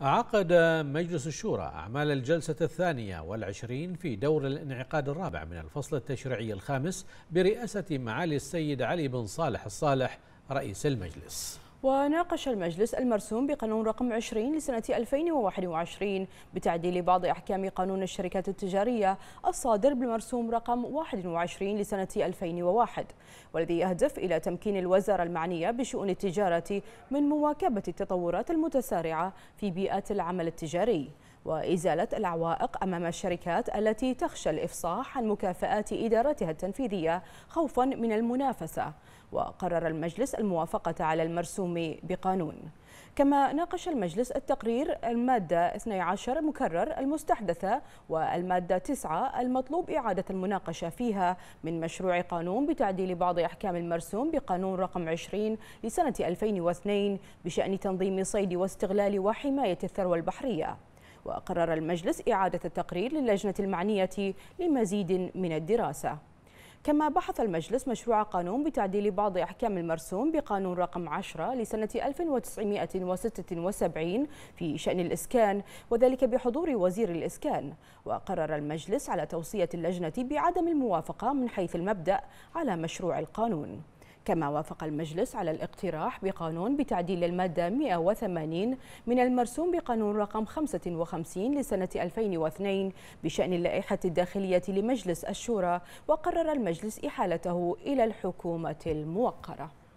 عقد مجلس الشورى أعمال الجلسة الثانية والعشرين في دور الانعقاد الرابع من الفصل التشريعي الخامس برئاسة معالي السيد علي بن صالح الصالح رئيس المجلس وناقش المجلس المرسوم بقانون رقم 20 لسنة 2021 بتعديل بعض أحكام قانون الشركات التجارية الصادر بالمرسوم رقم 21 لسنة 2001 والذي يهدف إلى تمكين الوزارة المعنية بشؤون التجارة من مواكبة التطورات المتسارعة في بيئة العمل التجاري وإزالة العوائق أمام الشركات التي تخشى الإفصاح عن مكافآت إدارتها التنفيذية خوفا من المنافسة وقرر المجلس الموافقة على المرسوم بقانون كما ناقش المجلس التقرير المادة 12 مكرر المستحدثة والمادة 9 المطلوب إعادة المناقشة فيها من مشروع قانون بتعديل بعض أحكام المرسوم بقانون رقم 20 لسنة 2002 بشأن تنظيم صيد واستغلال وحماية الثروة البحرية وقرر المجلس إعادة التقرير للجنة المعنية لمزيد من الدراسة كما بحث المجلس مشروع قانون بتعديل بعض أحكام المرسوم بقانون رقم 10 لسنة 1976 في شأن الإسكان وذلك بحضور وزير الإسكان وقرر المجلس على توصية اللجنة بعدم الموافقة من حيث المبدأ على مشروع القانون كما وافق المجلس على الاقتراح بقانون بتعديل المادة 180 من المرسوم بقانون رقم 55 لسنة 2002 بشأن اللائحة الداخلية لمجلس الشورى وقرر المجلس إحالته إلى الحكومة الموقرة